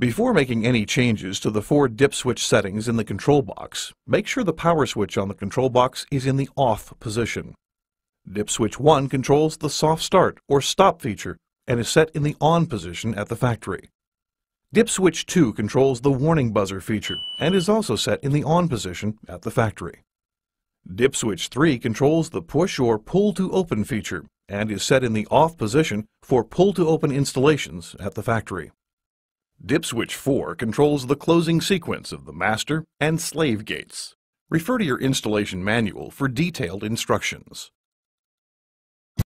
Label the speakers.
Speaker 1: Before making any changes to the four dip switch settings in the control box, make sure the power switch on the control box is in the off position. Dip switch 1 controls the soft start or stop feature and is set in the on position at the factory. Dip switch 2 controls the warning buzzer feature and is also set in the on position at the factory. Dip switch 3 controls the push or pull to open feature and is set in the off position for pull to open installations at the factory. Dip switch 4 controls the closing sequence of the master and slave gates. Refer to your installation manual for detailed instructions.